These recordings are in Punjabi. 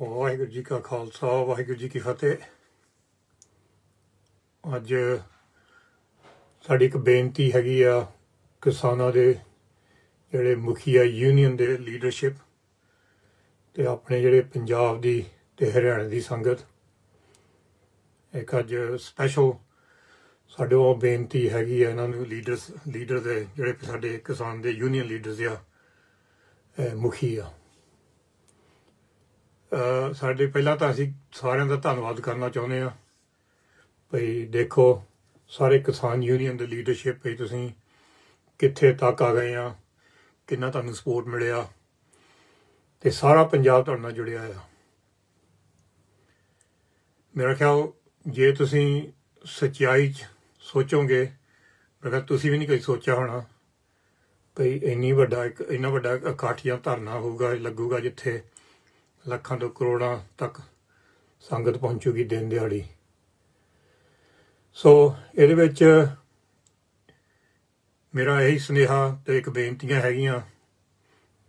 ਵਾਹਿਗੁਰੂ ਜੀ ਕਾ ਖਾਲਸਾ ਵਾਹਿਗੁਰੂ ਜੀ ਕੀ ਫਤਿਹ ਅੱਜ ਸਾਡੀ ਇੱਕ ਬੇਨਤੀ ਹੈਗੀ ਆ ਕਿਸਾਨਾਂ ਦੇ ਜਿਹੜੇ ਮੁਖੀਆ ਯੂਨੀਅਨ ਦੇ ਲੀਡਰਸ਼ਿਪ ਤੇ ਆਪਣੇ ਜਿਹੜੇ ਪੰਜਾਬ ਦੀ ਤੇ ਹਰਿਆਣਾ ਦੀ ਸੰਗਤ ਇੱਕ ਅੱਜ ਸਪੈਸ਼ਲ ਸਾਡੇ ਉਹ ਬੇਨਤੀ ਹੈਗੀ ਆ ਇਹਨਾਂ ਨੂੰ ਲੀਡਰਸ ਲੀਡਰ ਦੇ ਜਿਹੜੇ ਸਾਡੇ ਕਿਸਾਨ ਦੇ ਯੂਨੀਅਨ ਲੀਡਰਸ ਆ ਮੁਖੀਆ ਸਾਡੇ ਪਹਿਲਾਂ ਤਾਂ ਅਸੀਂ ਸਾਰਿਆਂ ਦਾ ਧੰਨਵਾਦ ਕਰਨਾ ਚਾਹੁੰਦੇ ਆ ਭਈ ਦੇਖੋ ਸਾਰੇ ਕਿਸਾਨ ਯੂਨੀਅਨ ਦੇ ਲੀਡਰਸ਼ਿਪ ਭਈ ਤੁਸੀਂ ਕਿੱਥੇ ਤੱਕ ਆ ਗਏ ਆ ਕਿੰਨਾ ਤੁਹਾਨੂੰ ਸਪੋਰਟ ਮਿਲਿਆ ਤੇ ਸਾਰਾ ਪੰਜਾਬ ਤੁਹਾਡੇ ਨਾਲ ਜੁੜਿਆ ਆ ਮੇਰਾ ਖਿਆਲ ਜੇ ਤੁਸੀਂ ਸੱਚਾਈ ਚ ਸੋਚੋਗੇ ਮਗਰ ਤੁਸੀਂ ਵੀ ਨਹੀਂ ਕੋਈ ਸੋਚਿਆ ਹੋਣਾ ਭਈ ਇੰਨੀ ਵੱਡਾ ਇੱਕ ਇੰਨਾ ਵੱਡਾ ਇਕੱਠ ਜਾਂ ਧਰਨਾ ਹੋਊਗਾ ਲੱਗੂਗਾ ਜਿੱਥੇ ਲੱਖਾਂ ਤੋਂ ਕਰੋੜਾਂ ਤੱਕ ਸੰਗਤ ਪਹੁੰਚੂਗੀ ਦਿਨ ਦਿਹਾੜੀ ਸੋ ਇਹਦੇ ਵਿੱਚ ਮੇਰਾ ਇਹੀ ਸੁਨੇਹਾ ਤੇ ਇੱਕ ਬੇਨਤੀਆਂ ਹੈਗੀਆਂ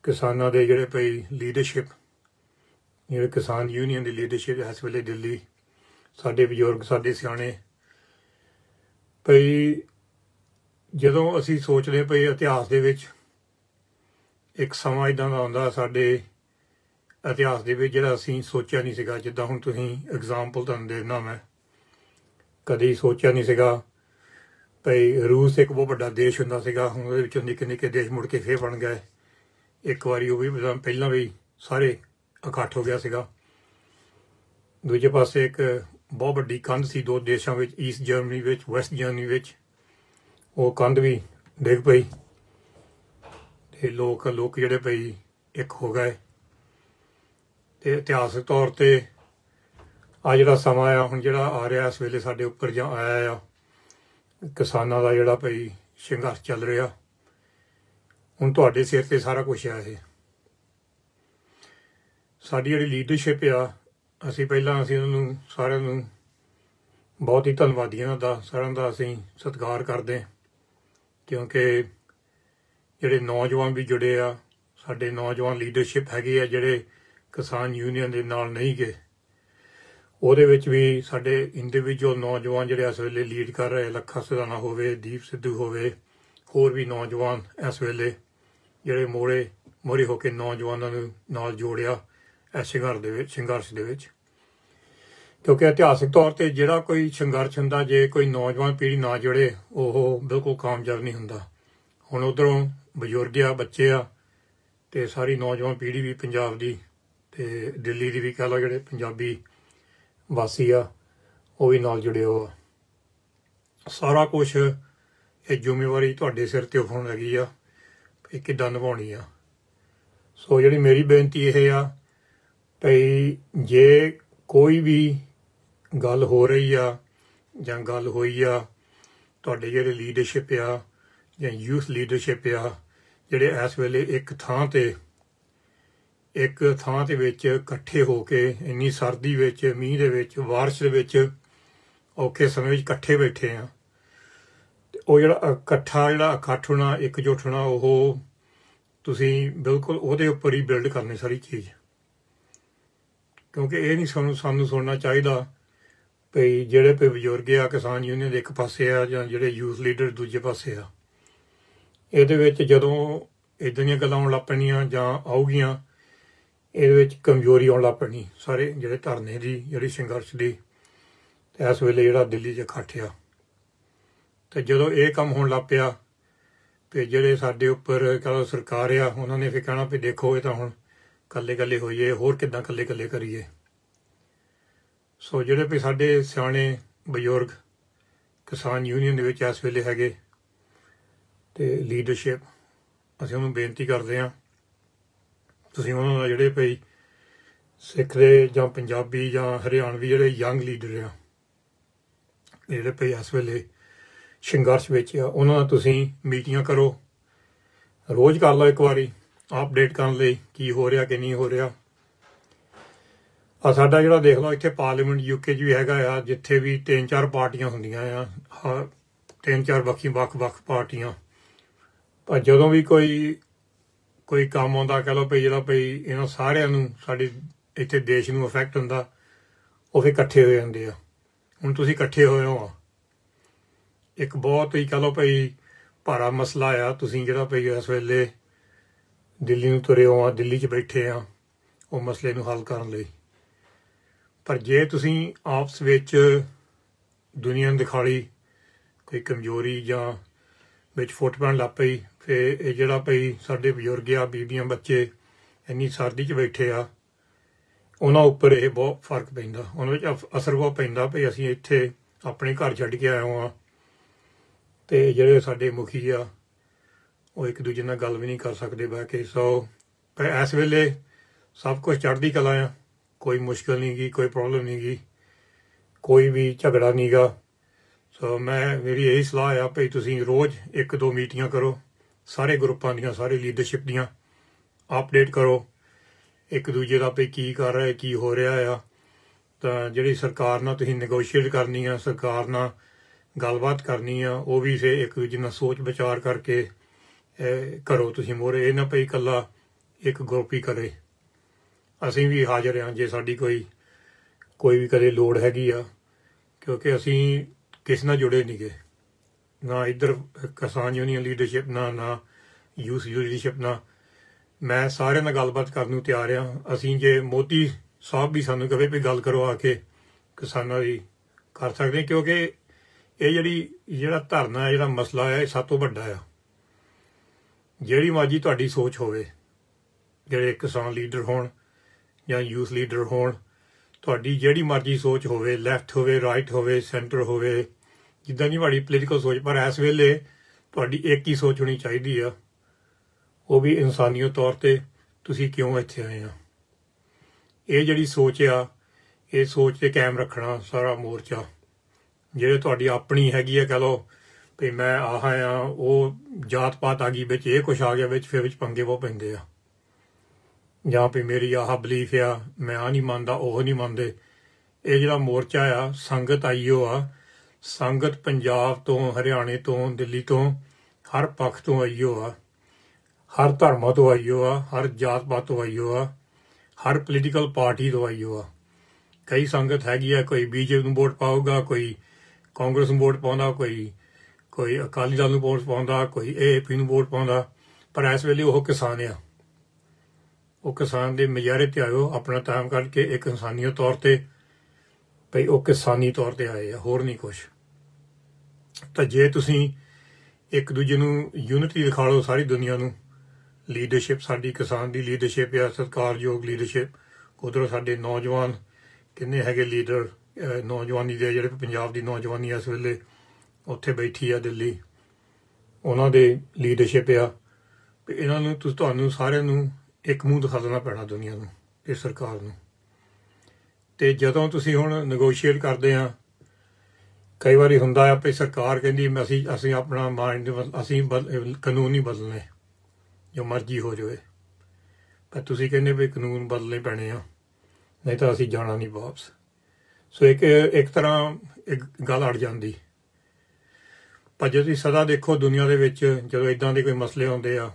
ਕਿਸਾਨਾਂ ਦੇ ਜਿਹੜੇ ਪਈ ਲੀਡਰਸ਼ਿਪ ਜਿਹੜੇ ਕਿਸਾਨ ਯੂਨੀਅਨ ਦੀ ਲੀਡਰਸ਼ਿਪ ਇਸ ਵੇਲੇ ਦਿੱਲੀ ਸਾਡੇ ਬਜ਼ੁਰਗ ਸਾਡੇ ਸਿਆਣੇ ਭਈ ਜਦੋਂ ਅਸੀਂ ਸੋਚਦੇ ਪਏ ਇਤਿਹਾਸ ਦੇ ਵਿੱਚ ਇੱਕ ਸਮਾਂ ਇਦਾਂ ਦਾ ਆਉਂਦਾ ਸਾਡੇ ਇਤਿਹਾਸ ਦੇ ਵਿੱਚ ਜਿਹੜਾ ਅਸੀਂ ਸੋਚਿਆ ਨਹੀਂ ਸੀਗਾ ਜਿੱਦਾਂ ਹੁਣ ਤੁਸੀਂ ਐਗਜ਼ਾਮਪਲ ਤੁਹਾਨੂੰ ਦੇਣਾ ਮੈਂ ਕਦੀ ਸੋਚਿਆ ਨਹੀਂ ਸੀਗਾ ਭਈ ਰੂਸ ਇੱਕ ਬਹੁਤ ਵੱਡਾ ਦੇਸ਼ ਹੁੰਦਾ ਸੀਗਾ ਹੁਣ ਉਹਦੇ ਵਿੱਚੋਂ ਨਿੱਕੇ ਨਿੱਕੇ ਦੇਸ਼ ਮੁੜ ਕੇ ਫੇਰ ਬਣ ਗਏ ਇੱਕ ਵਾਰੀ ਉਹ ਵੀ ਪਹਿਲਾਂ ਵੀ ਸਾਰੇ ਇਕੱਠ ਹੋ ਗਿਆ ਸੀਗਾ ਦੂਜੇ ਪਾਸੇ ਇੱਕ ਬਹੁਤ ਵੱਡੀ ਕੰਧ ਸੀ ਦੋ ਦੇਸ਼ਾਂ ਵਿੱਚ ਈਸਟ ਜਰਮਨੀ ਵਿੱਚ ਵੈਸਟ ਜਰਮਨੀ ਵਿੱਚ ਉਹ ਕੰਧ ਵੀ ਡਿੱਗ ਪਈ ਤੇ ਲੋਕ ਲੋਕ ਜਿਹੜੇ ਪਈ ਇੱਕ ਹੋ ਗਏ ਤੇ ਇਤਿਹਾਸਕ ਤੌਰ ਤੇ ਆ ਜਿਹੜਾ ਸਮਾਂ ਆ ਹੁਣ ਜਿਹੜਾ ਆ ਰਿਹਾ ਇਸ ਵੇਲੇ ਸਾਡੇ ਉੱਪਰ ਜਾਂ ਆਇਆ ਆ ਕਿਸਾਨਾਂ ਦਾ ਜਿਹੜਾ ਭਈ ਸੰਘਰਸ਼ ਚੱਲ ਰਿਹਾ ਹੁਣ ਤੁਹਾਡੇ ਸਿਰ ਤੇ ਸਾਰਾ ਕੁਝ ਆ ਇਹ ਸਾਡੀ ਜਿਹੜੀ ਲੀਡਰਸ਼ਿਪ ਆ ਅਸੀਂ ਪਹਿਲਾਂ ਅਸੀਂ ਉਹਨਾਂ ਨੂੰ ਸਾਰਿਆਂ ਨੂੰ ਬਹੁਤ ਹੀ ਧੰਨਵਾਦੀਆਂ ਦਾ ਸਾਰਿਆਂ ਦਾ ਅਸੀਂ ਸਤਿਕਾਰ ਕਰਦੇ ਕਿਉਂਕਿ ਜਿਹੜੇ ਨੌਜਵਾਨ ਵੀ ਜੁੜੇ ਆ ਸਾਡੇ ਨੌਜਵਾਨ ਲੀਡਰਸ਼ਿਪ ਹੈਗੇ ਆ ਜਿਹੜੇ ਕਿਸਾਨ ਯੂਨੀਅਨ ਦੇ ਨਾਲ ਨਹੀਂ ਗਏ ਉਹਦੇ ਵਿੱਚ ਵੀ ਸਾਡੇ ਇੰਡੀਵਿਜੂਅਲ ਨੌਜਵਾਨ ਜਿਹੜੇ ਇਸ ਵੇਲੇ ਲੀਡ ਕਰ ਰਹੇ ਲੱਖਾ ਸਦਾਨਾ ਹੋਵੇ ਦੀਪ ਸਿੱਧੂ ਹੋਵੇ ਹੋਰ ਵੀ ਨੌਜਵਾਨ ਇਸ ਵੇਲੇ ਜਿਹੜੇ ਮੋੜੇ ਮੋੜੀ ਹੋ ਕੇ ਨੌਜਵਾਨਾਂ ਨੂੰ ਨਾਲ ਜੋੜਿਆ ਐਸੇ ਘਰ ਦੇ ਵਿੱਚ ਸੰਘਰਸ਼ ਦੇ ਵਿੱਚ ਕਿਉਂਕਿ ਇਤਿਹਾਸਿਕ ਤੌਰ ਤੇ ਜਿਹੜਾ ਕੋਈ ਸੰਘਰਸ਼ ਹੁੰਦਾ ਜੇ ਕੋਈ ਨੌਜਵਾਨ ਪੀੜ੍ਹੀ ਨਾ ਜੁੜੇ ਉਹ ਬਿਲਕੁਲ ਕਾਮਯਾਬ ਨਹੀਂ ਹੁੰਦਾ ਹੁਣ ਉਧਰੋਂ ਬਜ਼ੁਰਗ ਆ ਬੱਚੇ ਆ ਤੇ ਸਾਰੀ ਨੌਜਵਾਨ ਪੀੜ੍ਹੀ ਵੀ ਪੰਜਾਬ ਦੀ ਤੇ ਦਿੱਲੀ ਦੀ ਵੀ ਕਹ ਲਾ ਜਿਹੜੇ ਪੰਜਾਬੀ ਵਾਸੀ ਆ ਉਹ ਵੀ ਨਾਲ ਜੁੜੇ ਹੋ ਸਾਰਾ ਕੁਝ ਇਹ ਜ਼ਿੰਮੇਵਾਰੀ ਤੁਹਾਡੇ ਸਿਰ ਤੇ ਹੋਣ ਲੱਗੀ ਆ ਕਿ ਕਿੱਦਾਂ ਨਿਭਾਉਣੀ ਆ ਸੋ ਜਿਹੜੀ ਮੇਰੀ ਬੇਨਤੀ ਇਹ ਆ ਭਈ ਜੇ ਕੋਈ ਵੀ ਗੱਲ ਹੋ ਰਹੀ ਆ ਜਾਂ ਗੱਲ ਹੋਈ ਆ ਤੁਹਾਡੇ ਜਿਹੜੇ ਲੀਡਰਸ਼ਿਪ ਆ ਜਾਂ ਯੂਥ ਲੀਡਰਸ਼ਿਪ ਆ ਜਿਹੜੇ ਇਸ ਵੇਲੇ ਇੱਕ ਥਾਂ ਤੇ ਇੱਕ ਥਾਂ ਤੇ ਵਿੱਚ ਇਕੱਠੇ ਹੋ ਕੇ ਇੰਨੀ ਸਰਦੀ ਵਿੱਚ ਮੀਂਹ ਦੇ ਵਿੱਚ ਬਾਰਿਸ਼ ਦੇ ਵਿੱਚ ਔਖੇ ਸਮੇਂ ਵਿੱਚ ਇਕੱਠੇ ਬੈਠੇ ਆ ਉਹ ਜਿਹੜਾ ਇਕੱਠਾ ਜਿਹੜਾ ਇਕੱਠ ਹੋਣਾ ਇਕਜੁੱਟ ਹੋਣਾ ਉਹ ਤੁਸੀਂ ਬਿਲਕੁਲ ਉਹਦੇ ਉੱਪਰ ਹੀ ਬਿਲਡ ਕਰਨੀ ਸਾਰੀ ਚੀਜ਼ ਕਿਉਂਕਿ ਇਹ ਨਹੀਂ ਸਾਨੂੰ ਸਾਨੂੰ ਸੁਣਨਾ ਚਾਹੀਦਾ ਭਈ ਜਿਹੜੇ ਪੇ ਬਜ਼ੁਰਗ ਆ ਕਿਸਾਨ ਯੂਨੀਅਨ ਦੇ ਇੱਕ ਪਾਸੇ ਆ ਜਾਂ ਜਿਹੜੇ ਯੂਥ ਲੀਡਰ ਦੂਜੇ ਪਾਸੇ ਆ ਇਹਦੇ ਵਿੱਚ ਜਦੋਂ ਇਦਾਂ ਦੀਆਂ ਗੱਲਾਂ ਆਉਣ ਲੱਪਣੀਆਂ ਜਾਂ ਆਉਗੀਆਂ ਇਹਦੇ ਵਿੱਚ ਕਮਜ਼ੋਰੀ ਆਉਣ ਲੱਪਣੀ ਸਾਰੇ ਜਿਹੜੇ ਧਰਨੇ ਦੀ ਜਿਹੜੀ ਸੰਘਰਸ਼ ਦੀ ਇਸ ਵੇਲੇ ਜਿਹੜਾ ਦਿੱਲੀ 'ਚ ਇਕੱਠਿਆ ਤੇ ਜਦੋਂ ਇਹ ਕੰਮ ਹੋਣ ਲੱਪਿਆ ਤੇ ਜਿਹੜੇ ਸਾਡੇ ਉੱਪਰ ਕਹਿੰਦਾ ਸਰਕਾਰ ਆ ਉਹਨਾਂ ਨੇ ਫੇ ਕਹਿਣਾ ਵੀ ਦੇਖੋ ਇਹ ਤਾਂ ਹੁਣ ਕੱਲੇ ਕੱਲੇ ਹੋਈਏ ਹੋਰ ਕਿੱਦਾਂ ਕੱਲੇ ਕੱਲੇ ਕਰੀਏ ਸੋ ਜਿਹੜੇ ਵੀ ਸਾਡੇ ਸਿਆਣੇ ਬਜ਼ੁਰਗ ਕਿਸਾਨ ਯੂਨੀਅਨ ਦੇ ਵਿੱਚ ਇਸ ਵੇਲੇ ਹੈਗੇ ਤੇ ਲੀਡਰਸ਼ਿਪ ਅਸੀਂ ਉਹਨੂੰ ਬੇਨਤੀ ਕਰਦੇ ਹਾਂ ਤੁਸੀਂ ਉਹਨਾਂ ਨਾਲ ਜਿਹੜੇ ਭਈ ਸਿੱਖ ਦੇ ਜਾਂ ਪੰਜਾਬੀ ਜਾਂ ਹਰਿਆਣਵੀ ਜਿਹੜੇ ਯੰਗ ਲੀਡਰ ਆ ਜਿਹੜੇ ਭਈ ਇਸ ਵੇਲੇ ਸੰਘਰਸ਼ ਵਿੱਚ ਆ ਉਹਨਾਂ ਨਾਲ ਤੁਸੀਂ ਮੀਟਿੰਗਾਂ ਕਰੋ ਰੋਜ਼ ਕਰ ਲਓ ਇੱਕ ਵਾਰੀ ਅਪਡੇਟ ਕਰਨ ਲਈ ਕੀ ਹੋ ਰਿਹਾ ਕਿ ਨਹੀਂ ਹੋ ਰਿਹਾ ਆ ਸਾਡਾ ਜਿਹੜਾ ਦੇਖ ਲਓ ਇੱਥੇ ਪਾਰਲੀਮੈਂਟ ਯੂਕੇ 'ਚ ਵੀ ਹੈਗਾ ਆ ਜਿੱਥੇ ਵੀ ਤਿੰਨ ਚਾਰ ਪਾਰਟੀਆਂ ਹੁੰਦੀਆਂ ਆ ਤਿੰਨ ਚਾਰ ਵੱਖੀ ਵੱਖ-ਵੱਖ ਪਾਰਟੀਆਂ ਪਰ ਜਦੋਂ ਵੀ ਕੋਈ ਕੋਈ ਕੰਮ ਆਉਂਦਾ ਕਹ ਲੋ ਭਈ ਜਿਹੜਾ ਭਈ ਇਹਨਾਂ ਸਾਰਿਆਂ ਨੂੰ ਸਾਡੇ ਇੱਥੇ ਦੇਸ਼ ਨੂੰ ਅਫੈਕਟ ਹੁੰਦਾ ਉਹ ਫੇ ਇਕੱਠੇ ਹੋ ਜਾਂਦੇ ਆ ਹੁਣ ਤੁਸੀਂ ਇਕੱਠੇ ਹੋਏ ਹੋ ਇੱਕ ਬਹੁਤ ਹੀ ਕਹ ਲੋ ਭਈ ਭਾਰਾ ਮਸਲਾ ਆ ਤੁਸੀਂ ਜਿਹੜਾ ਭਈ ਇਸ ਵੇਲੇ ਦਿੱਲੀ ਨੂੰ ਤੁਰੇ ਹੋ ਆ ਦਿੱਲੀ 'ਚ ਬੈਠੇ ਆ ਉਹ ਮਸਲੇ ਨੂੰ ਹੱਲ ਕਰਨ ਲਈ ਪਰ ਜੇ ਤੁਸੀਂ ਆਪਸ ਵਿੱਚ ਦੁਨੀਆ ਨੂੰ ਦਿਖਾਲੀ ਕੋਈ ਕਮਜ਼ੋਰੀ ਜਾਂ ਵਿੱਚ ਫੁੱਟ ਪੈਣ ਪਈ ਤੇ ਇਹ ਜਿਹੜਾ ਭਈ ਸਾਡੇ ਬਜ਼ੁਰਗ ਆ ਬੀਬੀਆਂ ਬੱਚੇ ਇੰਨੀ ਸਰਦੀ 'ਚ ਬੈਠੇ ਆ ਉਹਨਾਂ ਉੱਪਰ ਇਹ ਬਹੁਤ ਫਰਕ ਪੈਂਦਾ ਉਹਨਾਂ ਵਿੱਚ ਅਸਰ ਬਹੁਤ ਪੈਂਦਾ ਭਈ ਅਸੀਂ ਇੱਥੇ ਆਪਣੇ ਘਰ ਛੱਡ ਕੇ ਆਏ ਹਾਂ ਤੇ ਜਿਹੜੇ ਸਾਡੇ ਮੁਖੀ ਆ ਉਹ ਇੱਕ ਦੂਜੇ ਨਾਲ ਗੱਲ ਵੀ ਨਹੀਂ ਕਰ ਸਕਦੇ ਬਹਿ ਕੇ ਸੋ ਇਸ ਵੇਲੇ ਸਭ ਕੁਝ ਚੜ੍ਹਦੀ ਕਲਾ ਆ ਕੋਈ ਮੁਸ਼ਕਲ ਨਹੀਂ ਗਈ ਕੋਈ ਪ੍ਰੋਬਲਮ ਨਹੀਂ ਗਈ ਕੋਈ ਵੀ ਝਗੜਾ ਨਹੀਂਗਾ ਸੋ ਮੈਂ ਮੇਰੀ ਇਹ ਸਲਾਹ ਆ ਭਈ ਤੁਸੀਂ ਰੋਜ਼ ਇੱਕ ਦੋ ਮੀਟਿੰਗਾਂ ਕਰੋ ਸਾਰੇ ਗਰੁੱਪਾਂ ਦੀਆਂ ਸਾਰੇ ਲੀਡਰਸ਼ਿਪ ਦੀਆਂ ਅਪਡੇਟ ਕਰੋ ਇੱਕ ਦੂਜੇ ਦਾ ਪਈ ਕੀ ਕਰ ਰਿਹਾ ਕੀ ਹੋ ਰਿਹਾ ਆ ਤਾਂ ਜਿਹੜੀ ਸਰਕਾਰ ਨਾਲ ਤੁਸੀਂ ਨੇਗੋਸ਼ੀਏਟ ਕਰਨੀ ਆ ਸਰਕਾਰ ਨਾਲ ਗੱਲਬਾਤ ਕਰਨੀ ਆ ਉਹ ਵੀ ਸੇ ਇੱਕ ਦੂਜੇ ਨਾਲ ਸੋਚ ਵਿਚਾਰ ਕਰਕੇ ਕਰੋ ਤੁਸੀਂ ਮੋਰੇ ਇਹ ਨਾ ਪਈ ਕੱਲਾ ਇੱਕ ਗਰੁੱਪ ਹੀ ਕਰੇ ਅਸੀਂ ਵੀ ਹਾਜ਼ਰ ਹਾਂ ਜੇ ਸਾਡੀ ਕੋਈ ਕੋਈ ਵੀ ਕਦੇ ਲੋੜ ਹੈਗੀ ਆ ਕਿਉਂਕਿ ਅਸੀਂ ਕਿਸ ਨਾਲ ਜੁੜੇ ਨਹੀਂਗੇ ਨਾ ਇਧਰ ਕਿਸਾਨ ਯੂਨੀਅਨ ਲੀਡਰਸ਼ਿਪ ਨਾ ਨਾ ਯੂਥ ਲੀਡਰਸ਼ਿਪ ਨਾ ਮੈਂ ਸਾਰਿਆਂ ਨਾਲ ਗੱਲਬਾਤ ਕਰਨ ਨੂੰ ਤਿਆਰ ਆ ਅਸੀਂ ਜੇ ਮੋਦੀ ਸਾਹਿਬ ਵੀ ਸਾਨੂੰ ਕਹੇ ਵੀ ਗੱਲ ਕਰੋ ਆ ਕੇ ਕਿਸਾਨਾਂ ਦੀ ਕਰ ਸਕਦੇ ਕਿਉਂਕਿ ਇਹ ਜਿਹੜੀ ਜਿਹੜਾ ਧਰਨਾ ਹੈ ਜਿਹੜਾ ਮਸਲਾ ਹੈ ਇਹ ਸਭ ਤੋਂ ਵੱਡਾ ਆ ਜਿਹੜੀ ਮਾਜੀ ਤੁਹਾਡੀ ਸੋਚ ਹੋਵੇ ਜਿਹੜੇ ਕਿਸਾਨ ਲੀਡਰ ਹੋਣ ਜਾਂ ਯੂਥ ਲੀਡਰ ਹੋਣ ਤੁਹਾਡੀ ਜਿਹੜੀ ਮਰਜ਼ੀ ਸੋਚ ਹੋਵੇ ਲੈਫਟ ਹੋਵੇ ਰਾਈਟ ਹੋਵੇ ਸੈਂਟਰ ਹੋਵੇ ਜਿੱਦਾਂ ਦੀ ਤੁਹਾਡੀ ਪੋਲੀਟੀਕਲ ਸੋਚ ਪਰ ਇਸ ਵੇਲੇ ਤੁਹਾਡੀ ਇੱਕ ਹੀ ਸੋਚ ਹੋਣੀ ਚਾਹੀਦੀ ਆ ਉਹ ਵੀ ਇਨਸਾਨੀਅਤ ਤੌਰ ਤੇ ਤੁਸੀਂ ਕਿਉਂ ਇੱਥੇ ਆਏ ਆ ਇਹ ਜਿਹੜੀ ਸੋਚ ਆ ਇਹ ਸੋਚ ਤੇ ਕਾਇਮ ਰੱਖਣਾ ਸਾਰਾ ਮੋਰਚਾ ਜਿਹੜੇ ਤੁਹਾਡੀ ਆਪਣੀ ਹੈਗੀ ਆ ਕਹ ਲੋ ਵੀ ਮੈਂ ਆਹਾ ਆ ਉਹ ਜਾਤ ਪਾਤ ਆ ਗਈ ਵਿੱਚ ਇਹ ਕੁਛ ਆ ਗਿਆ ਵਿੱਚ ਫਿਰ ਵਿੱਚ ਪੰਗੇ ਉਹ ਪੈਂਦੇ ਆ ਜਾਂ ਵੀ ਮੇਰੀ ਆਹ ਬਲੀਫ ਆ ਮੈਂ ਆ ਨਹੀਂ ਮੰਨਦਾ ਉਹ ਨਹੀਂ ਮੰਨਦੇ ਇਹ ਜਿਹੜਾ ਮੋਰਚਾ ਆ ਸੰਗਤ ਆਈਓ ਆ ਸੰਗਤ ਪੰਜਾਬ ਤੋਂ ਹਰਿਆਣੇ ਤੋਂ ਦਿੱਲੀ ਤੋਂ ਹਰ ਪੱਖ ਤੋਂ ਆਈਓ ਆ ਹਰ ਧਰਮ ਤੋਂ ਆਈਓ ਆ ਹਰ ਜਾਤ ਪਾਤ ਤੋਂ ਆਈਓ ਆ ਹਰ ਪੋਲੀਟੀਕਲ ਪਾਰਟੀ ਤੋਂ ਆਈਓ ਆ ਕਈ ਸੰਗਤ ਹੈਗੀ ਆ ਕੋਈ ਬੀਜੇਪੀ ਨੂੰ ਵੋਟ ਪਾਊਗਾ ਕੋਈ ਕਾਂਗਰਸ ਨੂੰ ਵੋਟ ਪਾਉਂਦਾ ਕੋਈ ਕੋਈ ਅਕਾਲੀ ਦਲ ਨੂੰ ਵੋਟ ਪਾਉਂਦਾ ਕੋਈ ਏਪੀ ਨੂੰ ਵੋਟ ਪਾਉਂਦਾ ਪਰ ਇਸ ਵੇਲੇ ਉਹ ਕਿਸਾਨ ਆ ਉਹ ਕਿਸਾਨ ਦੇ ਮਜਾਰੇ ਤੇ ਆਇਓ ਆਪਣਾ ਟਾਈਮ ਕੱਢ ਕੇ ਇੱਕ ਇਨਸਾਨੀਅਤ ਤੌਰ ਤੇ ਭਈ ਉਹ ਕਿਸਾਨੀ ਤੌਰ ਤੇ ਆਏ ਆ ਹੋਰ ਨਹੀਂ ਕੁਝ ਤਾਂ ਜੇ ਤੁਸੀਂ ਇੱਕ ਦੂਜੇ ਨੂੰ ਯੂਨਿਟੀ ਦਿਖਾ ਲਓ ਸਾਰੀ ਦੁਨੀਆ ਨੂੰ ਲੀਡਰਸ਼ਿਪ ਸਾਡੀ ਕਿਸਾਨ ਦੀ ਲੀਡਰਸ਼ਿਪ ਸਰਕਾਰ ਸਤਕਾਰਯੋਗ ਲੀਡਰਸ਼ਿਪ ਕੋਦਰ ਸਾਡੇ ਨੌਜਵਾਨ ਕਿੰਨੇ ਹੈਗੇ ਲੀਡਰ ਨੌਜਵਾਨੀ ਦੇ ਜਿਹੜੇ ਪੰਜਾਬ ਦੀ ਨੌਜਵਾਨੀ ਇਸ ਵੇਲੇ ਉੱਥੇ ਬੈਠੀ ਆ ਦਿੱਲੀ ਉਹਨਾਂ ਦੇ ਲੀਡਰਸ਼ਿਪ ਆ ਇਹਨਾਂ ਨੂੰ ਤੁਹਾਨੂੰ ਸਾਰਿਆਂ ਨੂੰ ਇੱਕ ਮੂੰਹ ਦਿਖਾ ਦੇਣਾ ਪੈਣਾ ਦੁਨੀਆ ਨੂੰ ਤੇ ਸਰਕਾਰ ਨੂੰ ਤੇ ਜਦੋਂ ਤੁਸੀਂ ਹੁਣ ਨੈਗੋਸ਼ੀਏਟ ਕਰਦੇ ਆ ਕਈ ਵਾਰੀ ਹੁੰਦਾ ਆ ਵੀ ਸਰਕਾਰ ਕਹਿੰਦੀ ਅਸੀਂ ਅਸੀਂ ਆਪਣਾ ਮਾਈਂਡ ਅਸੀਂ ਕਾਨੂੰਨ ਹੀ ਬਦਲਨੇ ਜੋ ਮਰਜ਼ੀ ਹੋ ਜਾਵੇ ਪਰ ਤੁਸੀਂ ਕਹਿੰਦੇ ਵੀ ਕਾਨੂੰਨ ਬਦਲਨੇ ਪੈਣੇ ਆ ਨਹੀਂ ਤਾਂ ਅਸੀਂ ਜਾਣਾ ਨਹੀਂ ਵਾਪਸ ਸੋ ਇੱਕ ਇੱਕ ਤਰ੍ਹਾਂ ਇੱਕ ਗੱਲ ਅੜ ਜਾਂਦੀ ਪਰ ਜੇ ਤੁਸੀਂ ਸਦਾ ਦੇਖੋ ਦੁਨੀਆ ਦੇ ਵਿੱਚ ਜਦੋਂ ਇਦਾਂ ਦੇ ਕੋਈ ਮਸਲੇ ਆਉਂਦੇ ਆ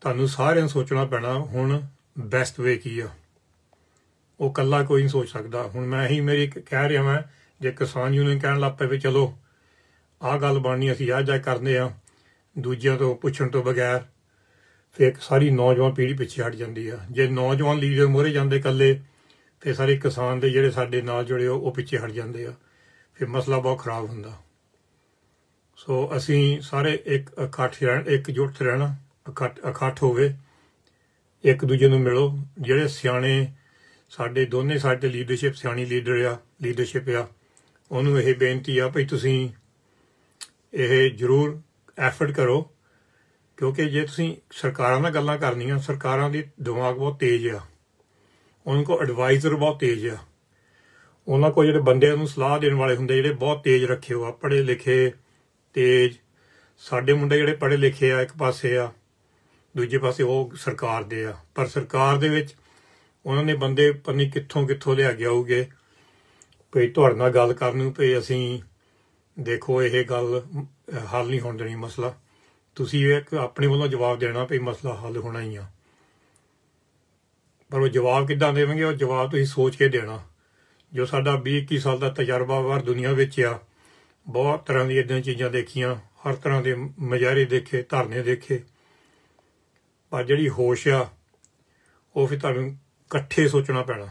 ਤੁਹਾਨੂੰ ਸਾਰਿਆਂ ਸੋਚਣਾ ਪੈਣਾ ਹੁਣ ਬੈਸਟ ਵੇ ਕੀ ਆ ਉਹ ਕੱਲਾ ਕੋਈ ਨਹੀਂ ਸੋਚ ਸਕਦਾ ਹੁਣ ਮੈਂ ਹੀ ਮੇਰੀ ਕਹਿ ਰਿਹਾ ਮੈਂ ਜੇ ਕਿਸਾਨ ਯੂਨੀਅਨ ਕਹਿਣ ਲੱਗ ਪਵੇ ਚਲੋ ਆਹ ਗੱਲ ਬਣਨੀ ਅਸੀਂ ਆਹ ਜਾ ਕਰਦੇ ਆ ਦੂਜਿਆਂ ਤੋਂ ਪੁੱਛਣ ਤੋਂ ਬਗੈਰ ਫਿਰ ਸਾਰੀ ਨੌਜਵਾਨ ਪੀੜ੍ਹੀ ਪਿੱਛੇ ਹਟ ਜਾਂਦੀ ਆ ਜੇ ਨੌਜਵਾਨ ਲੀਡਰ ਮੋਰੇ ਜਾਂਦੇ ਕੱਲੇ ਤੇ ਸਾਰੇ ਕਿਸਾਨ ਦੇ ਜਿਹੜੇ ਸਾਡੇ ਨਾਲ ਜੁੜੇ ਉਹ ਪਿੱਛੇ ਹਟ ਜਾਂਦੇ ਆ ਫਿਰ ਮਸਲਾ ਬਹੁਤ ਖਰਾਬ ਹੁੰਦਾ ਸੋ ਅਸੀਂ ਸਾਰੇ ਇੱਕ ਇਕੱਠ ਰਹਿਣ ਇੱਕ ਜੁਟ ਰਹਿਣਾ ਇਕੱਠ ਇਕੱਠ ਹੋਵੇ ਇੱਕ ਦੂਜੇ ਨੂੰ ਮਿਲੋ ਜਿਹੜੇ ਸਿਆਣੇ ਸਾਡੇ ਦੋਨੇ ਸਾਡੇ ਲੀਡਰਸ਼ਿਪ ਸਿਆਣੀ ਲੀਡਰ ਆ ਲੀਡਰਸ਼ਿਪ ਆ ਉਹਨੂੰ ਇਹ ਬੇਨਤੀ ਆ ਭਈ ਤੁਸੀਂ ਇਹ ਜ਼ਰੂਰ ਐਫਰਟ ਕਰੋ ਕਿਉਂਕਿ ਜੇ ਤੁਸੀਂ ਸਰਕਾਰਾਂ ਨਾਲ ਗੱਲਾਂ ਕਰਨੀਆਂ ਸਰਕਾਰਾਂ ਦੀ ਦਿਮਾਗ ਬਹੁਤ ਤੇਜ਼ ਆ ਉਹਨਾਂ ਕੋ ਐਡਵਾਈਜ਼ਰ ਬਹੁਤ ਤੇਜ਼ ਆ ਉਹਨਾਂ ਕੋ ਜਿਹੜੇ ਬੰਦੇ ਨੂੰ ਸਲਾਹ ਦੇਣ ਵਾਲੇ ਹੁੰਦੇ ਜਿਹੜੇ ਬਹੁਤ ਤੇਜ਼ ਰੱਖੇ ਹੋ ਆ ਪੜ੍ਹੇ ਲਿਖੇ ਤੇਜ਼ ਸਾਡੇ ਮੁੰਡੇ ਜਿਹੜੇ ਪੜ੍ਹੇ ਲਿਖੇ ਆ ਇੱਕ ਪਾਸੇ ਆ ਦੂਜੇ ਪਾਸੇ ਉਹ ਸਰਕਾਰ ਦੇ ਆ ਪਰ ਸਰਕਾਰ ਦੇ ਵਿੱਚ ਉਹਨਾਂ ਨੇ ਬੰਦੇ ਪੰਨੀ ਕਿੱਥੋਂ ਕਿੱਥੋਂ ਲਿਆ ਗਿਆ ਹੋਊਗੇ ਭਈ ਤੁਹਾਡੇ ਨਾਲ ਗੱਲ ਕਰਨ ਨੂੰ ਭਈ ਅਸੀਂ ਦੇਖੋ ਇਹ ਗੱਲ ਹੱਲ ਨਹੀਂ ਹੋਣ ਦੇਣੀ ਮਸਲਾ ਤੁਸੀਂ ਇੱਕ ਆਪਣੇ ਵੱਲੋਂ ਜਵਾਬ ਦੇਣਾ ਭਈ ਮਸਲਾ ਹੱਲ ਹੋਣਾ ਹੀ ਆ ਪਰ ਉਹ ਜਵਾਬ ਕਿੱਦਾਂ ਦੇਵਾਂਗੇ ਉਹ ਜਵਾਬ ਤੁਸੀਂ ਸੋਚ ਕੇ ਦੇਣਾ ਜੋ ਸਾਡਾ 20 21 ਸਾਲ ਦਾ ਤਜਰਬਾ ਵਾਰ ਦੁਨੀਆ ਵਿੱਚ ਆ ਬਹੁਤ ਤਰ੍ਹਾਂ ਦੀਆਂ ਇਦਾਂ ਚੀਜ਼ਾਂ ਦੇਖੀਆਂ ਹਰ ਤਰ੍ਹਾਂ ਦੇ ਮਜਾਰੇ ਦੇਖੇ ਧਰਨੇ ਦੇਖੇ ਪਰ ਜਿਹੜੀ ਹੋਸ਼ ਆ ਉਹ ਫਿਰ ਤੁਹਾਨੂੰ ਇਕੱਠੇ ਸੋਚਣਾ ਪੈਣਾ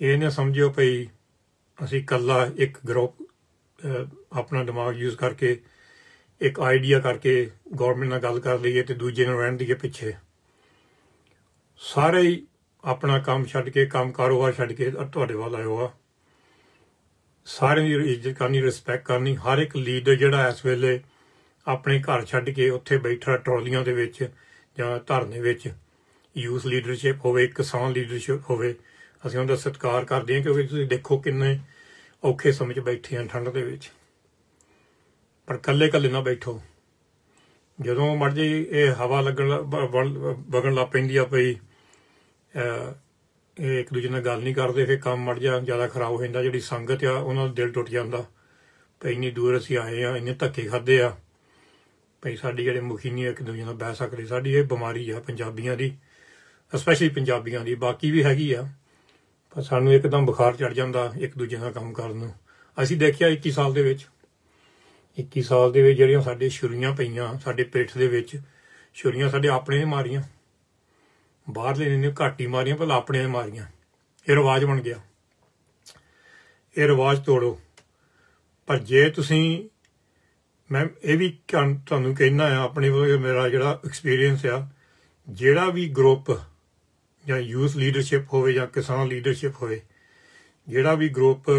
ਇਹ ਨਹੀਂ ਸਮਝਿਓ ਭਈ ਅਸੀਂ ਇਕੱਲਾ ਇੱਕ ਗਰੁੱਪ ਆਪਣਾ ਦਿਮਾਗ ਯੂਜ਼ ਕਰਕੇ ਇੱਕ ਆਈਡੀਆ ਕਰਕੇ ਗਵਰਨਮੈਂਟ ਨਾਲ ਗੱਲ ਕਰ ਲਈਏ ਤੇ ਦੂਜੇ ਨੂੰ ਰਹਿਣ ਦੀਏ ਪਿੱਛੇ ਸਾਰੇ ਆਪਣਾ ਕੰਮ ਛੱਡ ਕੇ ਕੰਮ ਕਾਰੋਬਾਰ ਛੱਡ ਕੇ ਤੁਹਾਡੇ ਵੱਲ ਆਇਓ ਆ ਸਾਰੇ ਦੀ ਇੱਜ਼ਤ ਕਰਨੀ ਰਿਸਪੈਕਟ ਕਰਨੀ ਹਰ ਇੱਕ ਲੀਡਰ ਜਿਹੜਾ ਇਸ ਵੇਲੇ ਆਪਣੇ ਘਰ ਛੱਡ ਕੇ ਉੱਥੇ ਬੈਠਾ ਟਰਾਲੀਆਂ ਦੇ ਵਿੱਚ ਜਾਂ ਧਰਨੇ ਵਿੱਚ ਯੂਥ ਲੀਡਰਸ਼ਿਪ ਹੋਵੇ ਕਿਸਾਨ ਲੀਡਰਸ਼ਿਪ ਹੋਵੇ ਅਸੀਂ ਉਹਨਾਂ ਦਾ ਸਤਿਕਾਰ ਕਰਦੇ ਹਾਂ ਕਿਉਂਕਿ ਤੁਸੀਂ ਦੇਖੋ ਕਿੰਨੇ ਔਖੇ ਸਮੇਂ 'ਚ ਬੈਠੇ ਹਨ ਠੰਡ ਦੇ ਵਿੱਚ ਪਰ ਕੱਲੇ ਕੱਲੇ ਨਾ ਬੈਠੋ ਜਦੋਂ ਮਰਜੀ ਇਹ ਹਵਾ ਲੱਗਣ ਵਗਣ ਲੱਗ ਪੈਂਦੀ ਆ ਪਈ ਇਹ ਇੱਕ ਦੂਜੇ ਨਾਲ ਗੱਲ ਨਹੀਂ ਕਰਦੇ ਫੇ ਕੰਮ ਮੜ ਜਾ ਜ਼ਿਆਦਾ ਖਰਾਬ ਹੋ ਜਾਂਦਾ ਜਿਹੜੀ ਸੰਗਤ ਆ ਉਹਨਾਂ ਦਾ ਦਿਲ ਟੁੱਟ ਜਾਂਦਾ ਪਈ ਇੰਨੀ ਦੂਰ ਅਸੀਂ ਆਏ ਆ ਇੰਨੇ ਧੱਕੇ ਖਾਦੇ ਆ ਭਈ ਸਾਡੀ ਜਿਹੜੇ ਮੁਖੀ ਨਹੀਂ ਇੱਕ ਦੂਜੇ ਨਾਲ ਬਹਿ ਸਕਦੇ ਸਾਡੀ ਇਹ ਬਿਮਾਰੀ ਆ ਪੰਜਾਬੀਆਂ ਦੀ ਸਪੈਸ਼ਲੀ ਪੰਜਾਬੀਆਂ ਦੀ ਬਾਕੀ ਵੀ ਹੈਗੀ ਆ ਪਰ ਸਾਨੂੰ ਇੱਕਦਮ ਬੁਖਾਰ ਚੜ ਜਾਂਦਾ ਇੱਕ ਦੂਜੇ ਨਾਲ ਕੰਮ ਕਰਨ ਨੂੰ ਅਸੀਂ ਦੇਖਿਆ 21 ਸਾਲ ਦੇ ਵਿੱਚ 21 ਸਾਲ ਦੇ ਵਿੱਚ ਜਿਹੜੀਆਂ ਸਾਡੇ ਛੁਰੀਆਂ ਪਈਆਂ ਸਾਡੇ ਪੇਟ ਦੇ ਵਿੱਚ ਛੁਰੀਆਂ ਸਾਡੇ ਆਪਣੇ ਨੇ ਮਾਰੀਆਂ ਬਾਹਰਲੇ ਨੇ ਘਾਟੀ ਮਾਰੀਆਂ ਪਰ ਆਪਣੇ ਨੇ ਮਾਰੀਆਂ ਇਹ ਰਿਵਾਜ ਬਣ ਗਿਆ ਇਹ ਰਿਵਾਜ ਤੋੜੋ ਪਰ ਜੇ ਤੁਸੀਂ ਮੈਂ ਇਹ ਵੀ ਤੁਹਾਨੂੰ ਕਹਿਣਾ ਆ ਆਪਣੇ ਮੇਰਾ ਜਿਹੜਾ ਐਕਸਪੀਰੀਅੰਸ ਆ ਜਿਹੜਾ ਵੀ ਗਰੁੱਪ ਜਾਂ ਯੂਥ ਲੀਡਰਸ਼ਿਪ ਹੋਵੇ ਜਾਂ ਕਿਸਾਨ ਲੀਡਰਸ਼ਿਪ ਹੋਵੇ ਜਿਹੜਾ ਵੀ ਗਰੁੱਪ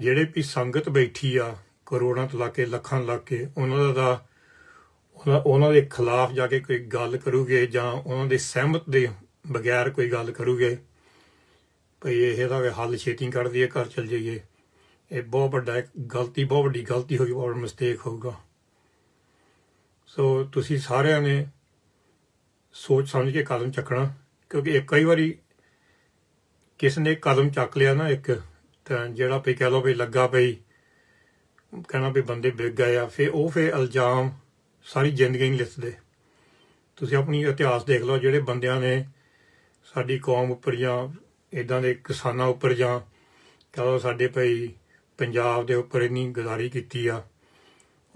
ਜਿਹੜੇ ਵੀ ਸੰਗਤ ਬੈਠੀ ਆ ਕਰੋੜਾਂ ਤੋਂ ਲਾ ਕੇ ਲੱਖਾਂ ਲਾ ਕੇ ਉਹਨਾਂ ਦਾ ਉਹਨਾਂ ਦੇ ਖਿਲਾਫ ਜਾ ਕੇ ਕੋਈ ਗੱਲ ਕਰੂਗੇ ਜਾਂ ਉਹਨਾਂ ਦੇ ਸਹਿਮਤ ਦੇ ਬਗੈਰ ਕੋਈ ਗੱਲ ਕਰੂਗੇ ਭਈ ਇਹਦਾ ਹੱਲ ਛੇਤੀ ਕਰ ਦਈਏ ਘਰ ਚਲ ਜਾਈਏ ਇਹ ਬਹੁਤ ਵੱਡਾ ਗਲਤੀ ਬਹੁਤ ਵੱਡੀ ਗਲਤੀ ਹੋਈ ਬਹੁਤ ਮਿਸਟੇਕ ਹੋਊਗਾ ਸੋ ਤੁਸੀਂ ਸਾਰਿਆਂ ਨੇ ਸੋਚ ਸਮਝ ਕੇ ਕਦਮ ਚੱਕਣਾ ਕਿਉਂਕਿ ਇੱਕ ਕਈ ਵਾਰੀ ਕਿਸ ਨੇ ਕਦਮ ਚੱਕ ਲਿਆ ਨਾ ਇੱਕ ਤਾਂ ਜਿਹੜਾ ਵੀ ਕਹ ਲੋ ਵੀ ਲੱਗਾ ਪਈ ਕਹਿਣਾ ਵੀ ਬੰਦੇ ਵਿਗ ਗਏ ਆ ਫੇ ਉਹ ਫੇ ਇਲਜ਼ਾਮ ਸਾਰੀ ਜ਼ਿੰਦਗੀ ਨਹੀਂ ਲਿਖਦੇ ਤੁਸੀਂ ਆਪਣੀ ਇਤਿਹਾਸ ਦੇਖ ਲਓ ਜਿਹੜੇ ਬੰਦਿਆਂ ਨੇ ਸਾਡੀ ਕੌਮ ਉੱਪਰ ਜਾਂ ਇਦਾਂ ਦੇ ਕਿਸਾਨਾਂ ਉੱਪਰ ਜਾਂ ਕਹੋ ਸਾਡੇ ਭਈ ਪੰਜਾਬ ਦੇ ਉੱਪਰ ਇਨੀ ਗੁਜ਼ਾਰੀ ਕੀਤੀ ਆ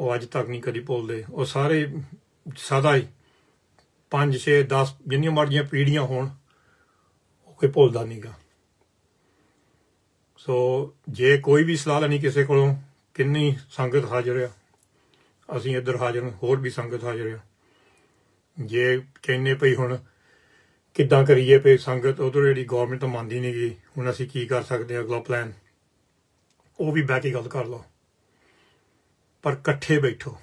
ਉਹ ਅੱਜ ਤੱਕ ਨਹੀਂ ਕਦੀ ਭੁੱਲਦੇ ਉਹ ਸਾਰੇ ਸਦਾ ਹੀ 5 6 10 ਜਿੰਨੀਆਂ ਮਰਜ਼ੀਆਂ ਪੀੜੀਆਂ ਹੋਣ ਉਹ ਕੋਈ ਭੁੱਲਦਾ ਨਹੀਂਗਾ ਸੋ ਜੇ ਕੋਈ ਵੀ ਸਲਾਹ ਲੈਣੀ ਕਿਸੇ ਕੋਲੋਂ ਕਿੰਨੀ ਸੰਗਤ ਹਾਜ਼ਰ ਆ ਅਸੀਂ ਇੱਧਰ ਹਾਜ਼ਰ ਹੋਰ ਵੀ ਸੰਗਤ ਹਾਜ਼ਰ ਆ ਜੇ ਕਹਿੰਨੇ ਪਈ ਹੁਣ ਕਿੱਦਾਂ ਕਰੀਏ ਪਈ ਸੰਗਤ ਉਧਰ ਜਿਹੜੀ ਗਵਰਨਮੈਂਟ ਮੰਨਦੀ ਨਹੀਂ ਗਈ ਹੁਣ ਅਸੀਂ ਕੀ ਕਰ ਸਕਦੇ ਆ ਅਗਲਾ ਪਲਾਨ ਉਹ ਵੀ ਬੈਠ ਕੇ ਗੱਲ ਕਰ ਲਓ ਪਰ ਇਕੱਠੇ ਬੈਠੋ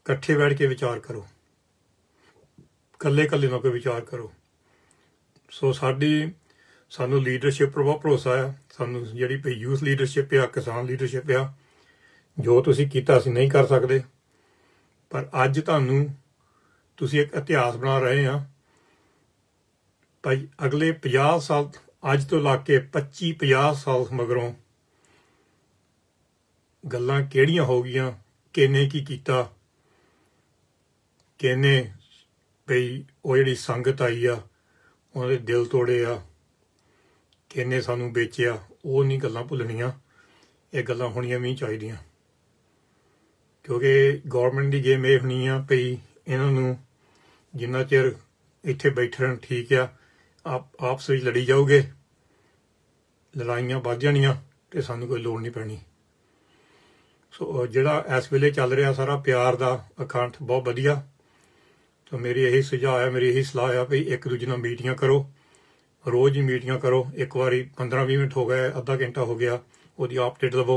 ਇਕੱਠੇ ਬੈਠ ਕੇ ਵਿਚਾਰ ਕਰੋ ਕੱਲੇ ਕੱਲੇ ਮੌਕੇ ਵਿਚਾਰ ਕਰੋ ਸੋ ਸਾਡੀ ਸਾਨੂੰ ਲੀਡਰਸ਼ਿਪ ਪਰ ਭਰੋਸਾ ਆ ਸਾਨੂੰ ਜਿਹੜੀ ਪਈ ਯੂਥ ਲੀਡਰਸ਼ਿਪ ਆ ਕਿਸਾਨ ਲੀਡਰਸ਼ਿਪ ਆ ਜੋ ਤੁਸੀਂ ਕੀਤਾ ਅਸੀਂ ਨਹੀਂ ਕਰ ਸਕਦੇ ਪਰ ਅੱਜ ਤੁਹਾਨੂੰ ਤੁਸੀਂ ਇੱਕ ਇਤਿਹਾਸ ਬਣਾ ਰਹੇ ਆ ਭਾਈ ਅਗਲੇ 50 ਸਾਲ ਅੱਜ ਤੋਂ ਲਾ ਕੇ 25 50 ਸਾਲ ਮਗਰੋਂ ਗੱਲਾਂ ਕਿਹੜੀਆਂ ਹੋ ਗਈਆਂ ਕਿਨੇ ਕੀ ਕੀਤਾ ਕਿਨੇ ਪਈ ਉਹ ਜਿਹੜੀ ਸੰਗਤ ਆਈ ਆ ਉਹਨਾਂ ਦੇ ਦਿਲ ਤੋੜੇ ਆ ਕਿੰਨੇ ਸਾਨੂੰ ਵੇਚਿਆ ਉਹ ਨਹੀਂ ਗੱਲਾਂ ਭੁੱਲਣੀਆਂ ਇਹ ਗੱਲਾਂ ਹੋਣੀਆਂ ਵੀ ਚਾਹੀਦੀਆਂ ਕਿਉਂਕਿ ਗਵਰਨਮੈਂਟ ਦੀ ਗੇਮ ਇਹ ਹੋਣੀ ਆ ਪਈ ਇਹਨਾਂ ਨੂੰ ਜਿੰਨਾ ਚਿਰ ਇੱਥੇ ਬੈਠੇ ਰਹਿਣ ਠੀਕ ਆ ਆਪ ਆਪਸ ਵਿੱਚ ਲੜੀ ਜਾਓਗੇ ਲੜਾਈਆਂ ਵੱਧ ਜਾਣੀਆਂ ਤੇ ਸਾਨੂੰ ਕੋਈ ਲੋੜ ਨਹੀਂ ਪੈਣੀ ਸੋ ਜਿਹੜਾ ਇਸ ਵੇਲੇ ਚੱਲ ਰਿਹਾ ਸਾਰਾ ਪਿਆਰ ਦਾ ਅਖੰਡ ਬਹੁਤ ਵਧੀਆ ਤਾਂ ਮੇਰੀ ਇਹ ਸੁਝਾਅ ਹੈ ਮੇਰੀ ਇਹ ਸਲਾਹ ਹੈ ਵੀ ਇੱਕ ਦੂਜੇ ਨਾਲ ਮੀਟਿੰਗਾਂ ਕਰੋ ਰੋਜ਼ ਹੀ ਮੀਟਿੰਗਾਂ ਕਰੋ ਇੱਕ ਵਾਰੀ 15-20 ਮਿੰਟ ਹੋ ਗਏ ਅੱਧਾ ਘੰਟਾ ਹੋ ਗਿਆ ਉਹਦੀ ਅਪਡੇਟ ਲਵੋ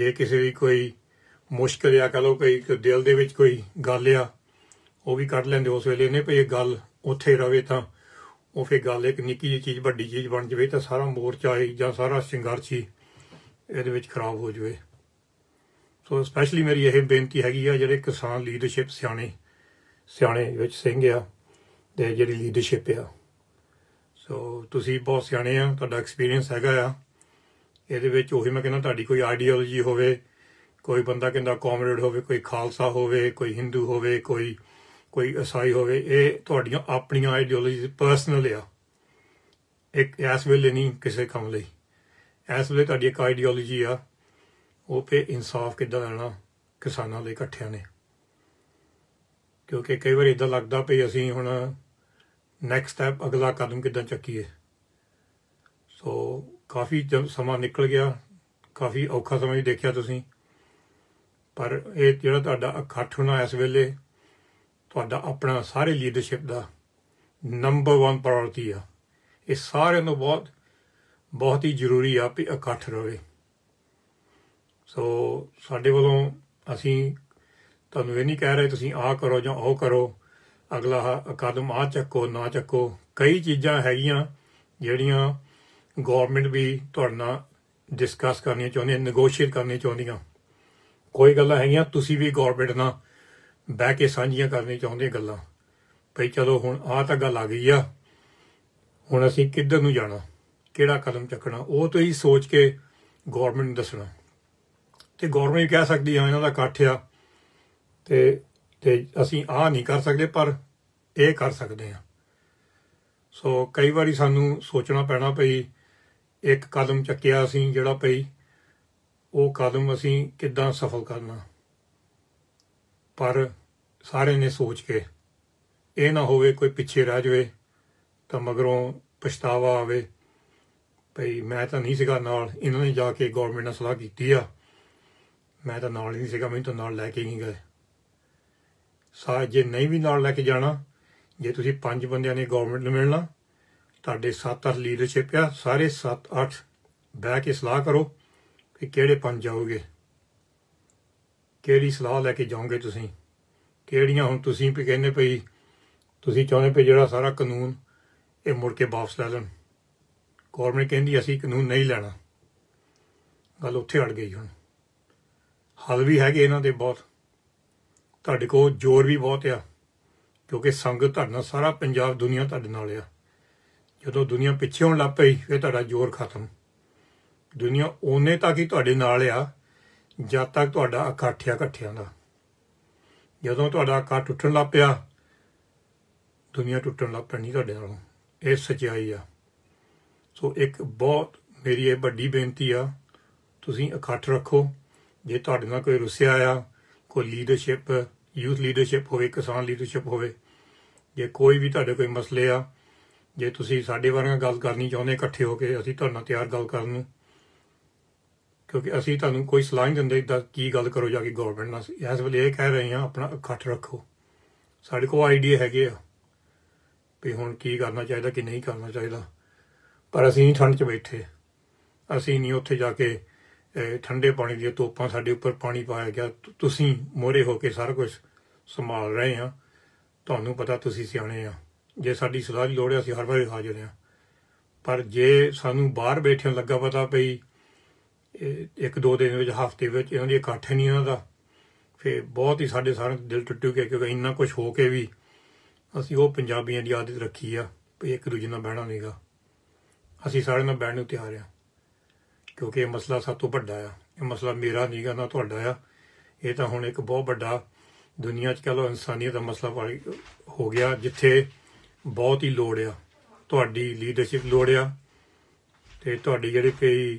ਜੇ ਕਿਸੇ ਦੀ ਕੋਈ ਮੁਸ਼ਕਲ ਆ ਕਹ ਲੋ ਕੋਈ ਦਿਲ ਦੇ ਵਿੱਚ ਕੋਈ ਗੱਲ ਆ ਉਹ ਵੀ ਕੱਢ ਲੈਂਦੇ ਉਸ ਵੇਲੇ ਨੇ ਭਈ ਇਹ ਗੱਲ ਉੱਥੇ ਰਵੇ ਤਾਂ ਉਹ ਫੇ ਗੱਲ ਇੱਕ ਨਿੱਕੀ ਜਿਹੀ ਚੀਜ਼ ਵੱਡੀ ਚੀਜ਼ ਬਣ ਜਵੇ ਤਾਂ ਸਾਰਾ ਮੋਰਚਾ ਹੀ ਜਾਂ ਸਾਰਾ ਸ਼ਿੰਗਾਰਚੀ ਇਹਦੇ ਵਿੱਚ ਖਰਾਬ ਹੋ ਜਵੇ ਸੋ ਸਪੈਸ਼ਲੀ ਮੇਰੀ ਇਹ ਬੇਨਤੀ ਹੈਗੀ ਆ ਜਿਹੜੇ ਕਿਸਾਨ ਲੀਡਰਸ਼ਿਪ ਸਿਆਣੇ ਸਿਆਣੇ ਵਿੱਚ ਸਿੰਘ ਆ ਤੇ ਜਿਹੜੀ ਲੀਡਰਸ਼ਿਪ ਆ ਸੋ ਤੁਸੀਂ ਬਹੁਤ ਸਿਆਣੇ ਆ ਤੁਹਾਡਾ ਐਕਸਪੀਰੀਅੰਸ ਹੈਗਾ ਆ ਇਹਦੇ ਵਿੱਚ ਉਹੀ ਮੈਂ ਕਹਿੰਦਾ ਤੁਹਾਡੀ ਕੋਈ ਆਈਡੀਓਲੋਜੀ ਹੋਵੇ ਕੋਈ ਬੰਦਾ ਕਹਿੰਦਾ ਕਾਮਰੇਡ ਹੋਵੇ ਕੋਈ ਖਾਲਸਾ ਹੋਵੇ ਕੋਈ Hindu ਹੋਵੇ ਕੋਈ ਕੋਈ ਈਸਾਈ ਹੋਵੇ ਇਹ ਤੁਹਾਡੀਆਂ ਆਪਣੀਆਂ ਆਈਡੀਓਲੋਜੀ ਪਰਸਨਲ ਆ ਇੱਕ ਐਸ ਵੇਲੇ ਨਹੀਂ ਕਿਸੇ ਕੰਮ ਲਈ ਐਸ ਵੇਲੇ ਤੁਹਾਡੀ ਇੱਕ ਆਈਡੀਓਲੋਜੀ ਆ ਉਹ ਤੇ ਇਨਸਾਫ ਕਿੱਦਾਂ ਲੈਣਾ ਕਿਸਾਨਾਂ ਲਈ ਇਕੱਠਿਆਂ ਨੇ ਕਿਉਂਕਿ ਕਈ ਵਾਰ ਇਦਾਂ ਲੱਗਦਾ ਪਈ ਅਸੀਂ ਹੁਣ ਨੈਕਸਟ ਸਟੈਪ ਅਗਲਾ ਕਦਮ ਕਿੱਦਾਂ ਚੱਕੀਏ ਸੋ ਕਾਫੀ ਸਮਾਂ ਨਿਕਲ ਗਿਆ ਕਾਫੀ ਔਖਾ ਸਮਾਂ ਹੀ ਦੇਖਿਆ ਤੁਸੀਂ ਪਰ ਇਹ ਜਿਹੜਾ ਤੁਹਾਡਾ ਇਕੱਠ ਹੋਣਾ ਇਸ ਵੇਲੇ ਤੁਹਾਡਾ ਆਪਣਾ ਸਾਰੇ ਲੀਡਰਸ਼ਿਪ ਦਾ ਨੰਬਰ 1 ਪ੍ਰਾਇੋਰਟੀ ਆ ਇਹ ਸਾਰੇ ਨੂੰ ਬਹੁਤ ਬਹੁਤ ਹੀ ਜ਼ਰੂਰੀ ਆ ਕਿ ਇਕੱਠ ਰਹੇ ਸੋ ਸਾਡੇ ਵੱਲੋਂ ਅਸੀਂ ਤੁਹਾਨੂੰ ਇਹ ਨਹੀਂ ਕਹਿ ਰਹੇ ਤੁਸੀਂ ਆ ਕਰੋ ਜਾਂ ਉਹ ਕਰੋ ਅਗਲਾ ਕਦਮ ਆ ਚੱਕੋ ਨਾ ਚੱਕੋ ਕਈ ਚੀਜ਼ਾਂ ਹੈਗੀਆਂ ਜਿਹੜੀਆਂ ਗਵਰਨਮੈਂਟ ਵੀ ਤੁਹਾਡੇ ਨਾਲ ਡਿਸਕਸ ਕਰਨੀਆਂ ਹੈ ਨੇਗੋਸ਼ੀਏਟ ਕਰਨੀਆਂ ਚਾਹੁੰਦੀਆਂ ਕੋਈ ਗੱਲਾਂ ਹੈਗੀਆਂ ਤੁਸੀਂ ਵੀ ਗਵਰਨਮੈਂਟ ਨਾਲ ਬਹਿ ਕੇ ਸਾਂਝੀਆਂ ਕਰਨੀ ਚਾਹੁੰਦੇ ਗੱਲਾਂ ਭਈ ਚਲੋ ਹੁਣ ਆ ਤਾਂ ਗੱਲ ਆ ਗਈ ਆ ਹੁਣ ਅਸੀਂ ਕਿੱਧਰ ਨੂੰ ਜਾਣਾ ਕਿਹੜਾ ਕਦਮ ਚੱਕਣਾ ਉਹ ਤੋਂ ਹੀ ਸੋਚ ਕੇ ਗਵਰਨਮੈਂਟ ਨੂੰ ਦੱਸਣਾ ਤੇ ਗਵਰਨਮੈਂਟ ਕਹਿ ਸਕਦੀ ਆ ਇਹਨਾਂ ਦਾ ਕਾਠਿਆ ਆ ਤੇ ਤੇ ਅਸੀਂ ਆ ਨਹੀਂ ਕਰ ਸਕਦੇ ਪਰ ਇਹ ਕਰ ਸਕਦੇ ਆ ਸੋ ਕਈ ਵਾਰੀ ਸਾਨੂੰ ਸੋਚਣਾ ਪੈਣਾ ਪਈ ਇੱਕ ਕਦਮ ਚੱਕਿਆ ਅਸੀਂ ਜਿਹੜਾ ਪਈ ਉਹ ਕਦਮ ਅਸੀਂ ਕਿੱਦਾਂ ਸਫਲ ਕਰਨਾ ਪਰ ਸਾਰੇ ਨੇ ਸੋਚ ਕੇ ਇਹ ਨਾ ਹੋਵੇ ਕੋਈ ਪਿੱਛੇ ਰਹਿ ਜਾਵੇ ਤਾਂ ਮਗਰੋਂ ਪਛਤਾਵਾ ਆਵੇ ਭਈ ਮੈਂ ਤਾਂ ਨਹੀਂ ਸੀਗਾ ਨਾਲ ਇਹਨਾਂ ਨੇ ਜਾ ਕੇ ਗਵਰਨਮੈਂਟ ਨਾਲ ਸਲਾਹ ਕੀਤੀ ਆ ਮੈਂ ਤਾਂ ਨਾਲ ਨਹੀਂ ਸੀਗਾ ਮੈਨੂੰ ਤਾਂ ਨਾਲ ਲੈ ਕੇ ਹੀ ਗਏ ਸਾ ਜੇ ਨਹੀਂ ਵੀ ਨਾਲ ਲੈ ਕੇ ਜਾਣਾ ਜੇ ਤੁਸੀਂ ਪੰਜ ਬੰਦਿਆਂ ਨੇ ਗਵਰਨਮੈਂਟ ਨੂੰ ਮਿਲਣਾ ਤੁਹਾਡੇ 7-8 ਲੀਡਰਸ਼ਿਪ ਆ ਸਾਰੇ 7-8 ਬੈ ਕੇ ਸਲਾਹ ਕਰੋ ਕਿ ਕਿਹੜੇ ਪੰਜ ਜਾਓਗੇ ਕਿਹੜੀ ਸਲਾਹ ਲੈ ਕੇ ਜਾਓਗੇ ਤੁਸੀਂ ਕਿਹੜੀਆਂ ਹੁਣ ਤੁਸੀਂ ਵੀ ਕਹਿੰਦੇ ਪਈ ਤੁਸੀਂ ਚਾਹੁੰਦੇ ਪਈ ਜਿਹੜਾ ਸਾਰਾ ਕਾਨੂੰਨ ਇਹ ਮੁੜ ਕੇ ਵਾਪਸ ਲੈ ਲੈਣ ਗਵਰਨਮੈਂਟ ਕਹਿੰਦੀ ਅਸੀਂ ਕਾਨੂੰਨ ਨਹੀਂ ਲੈਣਾ ਗੱਲ ਉੱਥੇ ਅੜ ਗਈ ਹੁਣ ਹਲ ਵੀ ਹੈਗੇ ਇਹਨਾਂ ਦੇ ਬਹੁਤ ਤੁਹਾਡੇ ਕੋਲ ਜੋਰ ਵੀ ਬਹੁਤ ਆ ਕਿਉਂਕਿ ਸੰਗਤ ਤੁਹਾਡੇ ਨਾਲ ਸਾਰਾ ਪੰਜਾਬ ਦੁਨੀਆ ਤੁਹਾਡੇ ਨਾਲ ਆ ਜਦੋਂ ਦੁਨੀਆ ਪਿੱਛੇ ਹੋਣ ਲੱਗ ਪਈ ਫਿਰ ਤੁਹਾਡਾ ਜੋਰ ਖਤਮ ਦੁਨੀਆ ਉਹਨੇ ਤੱਕ ਹੀ ਤੁਹਾਡੇ ਨਾਲ ਆ ਜਦ ਤੱਕ ਤੁਹਾਡਾ ਇਕੱਠਿਆ ਇਕੱਠਿਆਂ ਦਾ ਜਦੋਂ ਤੁਹਾਡਾ ਕਾ ਟੁੱਟਣ ਲੱਗ ਪਿਆ ਦੁਨੀਆ ਟੁੱਟਣ ਲੱਗ ਪੈਣੀ ਤੁਹਾਡੇ ਨਾਲ ਇਹ ਸਚਾਈ ਆ ਸੋ ਇੱਕ ਬਹੁਤ ਮੇਰੀ ਇਹ ਵੱਡੀ ਬੇਨਤੀ ਆ ਤੁਸੀਂ ਇਕੱਠ ਰੱਖੋ ਜੇ ਤੁਹਾਡੇ ਨਾਲ ਕੋਈ ਰੁੱਸਿਆ ਆ ਕੋਈ ਲੀਡਰਸ਼ਿਪ ਯੂਥ ਲੀਡਰਸ਼ਿਪ ਹੋਵੇ ਕਿਸਾਨ ਲੀਡਰਸ਼ਿਪ ਹੋਵੇ ਜੇ ਕੋਈ ਵੀ ਤੁਹਾਡੇ ਕੋਈ ਮਸਲੇ ਆ ਜੇ ਤੁਸੀਂ ਸਾਡੇ ਵਾਰਾਂ ਗੱਲ ਕਰਨੀ ਚਾਹੁੰਦੇ ਇਕੱਠੇ ਹੋ ਕੇ ਅਸੀਂ ਤੁਹਾਨੂੰ ਤਿਆਰ ਗੱਲ ਕਰਨ ਨੂੰ ਕਿਉਂਕਿ ਅਸੀਂ ਤੁਹਾਨੂੰ ਕੋਈ ਸਲਾਹ ਨਹੀਂ ਦਿੰਦੇ ਇਦਾਂ ਕੀ ਗੱਲ ਕਰੋ ਜਾ ਕੇ ਗਵਰਨਮੈਂਟ ਨਾਲ ਇਸ ਵੇਲੇ ਇਹ ਕਹਿ ਰਹੇ ਹਾਂ ਆਪਣਾ ਇਕੱਠ ਰੱਖੋ ਸਾਡੇ ਕੋਲ ਆਈਡੀਆ ਹੈਗੇ ਆ ਵੀ ਹੁਣ ਕੀ ਕਰਨਾ ਚਾਹੀਦਾ ਕਿ ਨਹੀਂ ਕਰਨਾ ਚਾਹੀਦਾ ਪਰ ਅਸੀਂ ਠੰਡ 'ਚ ਬੈਠੇ ਅਸੀਂ ਨਹੀਂ ਉੱਥੇ ਜਾ ਕੇ ਠੰਡੇ ਪਾਣੀ ਦੀਆਂ ਤੋਪਾਂ ਸਾਡੇ ਉੱਪਰ ਪਾਣੀ ਪਾਇਆ ਗਿਆ ਤੁਸੀਂ ਮੋਰੇ ਹੋ ਕੇ ਸਾਰਾ ਕੁਝ ਸੰਭਾਲ ਰਹੇ ਆ ਤੁਹਾਨੂੰ ਪਤਾ ਤੁਸੀਂ ਸਿਆਣੇ ਆ ਜੇ ਸਾਡੀ ਸਲਾਹ ਦੀ ਲੋੜ ਹੈ ਅਸੀਂ ਹਰ ਵਾਰ ਹਾਜ਼ਰ ਆ ਪਰ ਜੇ ਸਾਨੂੰ ਬਾਹਰ ਬੈਠਿਆਂ ਲੱਗਾ ਪਤਾ ਪਈ ਇੱਕ ਦੋ ਦਿਨ ਵਿੱਚ ਹਫਤੇ ਵਿੱਚ ਇਹਨਾਂ ਦੀ ਇਕੱਠ ਨਹੀਂ ਇਹਨਾਂ ਦਾ ਫੇ ਬਹੁਤ ਹੀ ਸਾਡੇ ਸਾਰੇ ਦਿਲ ਟੁੱਟੂ ਕਿ ਕਿਉਂਕਿ ਇੰਨਾ ਕੁਝ ਹੋ ਕੇ ਵੀ ਅਸੀਂ ਉਹ ਪੰਜਾਬੀਆਂ ਦੀ ਆਦਤ ਰੱਖੀ ਆ ਵੀ ਇੱਕ ਦੂਜੇ ਨਾਲ ਬਹਿਣਾ ਨਹੀਂਗਾ ਅਸੀਂ ਸਾਰੇ ਨਾਲ ਬਹਿਣ ਨੂੰ ਤਿਆਰ ਆ ਕਿਉਂਕਿ ਇਹ ਮਸਲਾ ਸਭ ਤੋਂ ਵੱਡਾ ਆ ਇਹ ਮਸਲਾ ਮੇਰਾ ਨਹੀਂਗਾ ਨਾ ਤੁਹਾਡਾ ਆ ਇਹ ਤਾਂ ਹੁਣ ਇੱਕ ਬਹੁਤ ਵੱਡਾ ਦੁਨੀਆ 'ਚ ਕਹ ਲੋ ਇਨਸਾਨੀਅਤ ਦਾ ਮਸਲਾ ਹੋ ਗਿਆ ਜਿੱਥੇ ਬਹੁਤ ਹੀ ਲੋੜ ਆ ਤੁਹਾਡੀ ਲੀਡਰਸ਼ਿਪ ਲੋੜ ਆ ਤੇ ਤੁਹਾਡੀ ਜਿਹੜੇ ਕਈ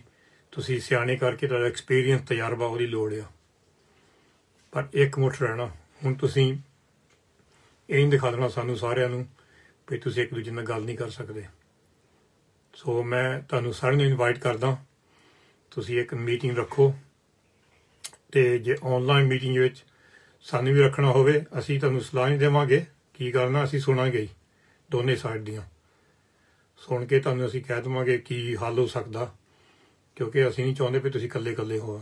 ਤੁਸੀਂ ਸਿਆਣੇ ਕਰਕੇ ਤੁਹਾਡਾ ਐਕਸਪੀਰੀਅੰਸ ਤਜਰਬਾ ਉਹਦੀ ਲੋੜ ਆ ਪਰ ਇੱਕ ਮੁੱਠ ਰਹਿਣਾ ਹੁਣ ਤੁਸੀਂ ਇਹ ਨਹੀਂ ਦਿਖਾ ਦੇਣਾ ਸਾਨੂੰ ਸਾਰਿਆਂ ਨੂੰ ਕਿ ਤੁਸੀਂ ਇੱਕ ਦੂਜੇ ਨਾਲ ਗੱਲ ਨਹੀਂ ਕਰ ਸਕਦੇ ਸੋ ਮੈਂ ਤੁਹਾਨੂੰ ਸਾਰਿਆਂ ਨੂੰ ਇਨਵਾਈਟ ਕਰਦਾ ਤੁਸੀਂ ਇੱਕ ਮੀਟਿੰਗ ਰੱਖੋ ਤੇ ਜੇ ਆਨਲਾਈਨ ਮੀਟਿੰਗ ਵਿੱਚ ਸਾਨੂੰ ਵੀ ਰੱਖਣਾ ਹੋਵੇ ਅਸੀਂ ਤੁਹਾਨੂੰ ਸਲਾਹ ਨਹੀਂ ਦੇਵਾਂਗੇ ਕੀ ਕਰਨਾ ਅਸੀਂ ਸੁਣਾਂਗੇ ਹੀ ਦੋਨੇ ਸਾਈਡ ਦੀਆਂ ਸੁਣ ਕੇ ਤੁਹਾਨੂੰ ਅਸੀਂ ਕਹਿ ਦਵਾਂਗੇ ਕੀ ਹੱਲ ਹੋ ਸਕਦਾ ਕਿਉਂਕਿ ਅਸੀਂ ਨਹੀਂ ਚਾਹੁੰਦੇ ਵੀ ਤੁਸੀਂ ਇਕੱਲੇ-ਇਕੱਲੇ ਹੋ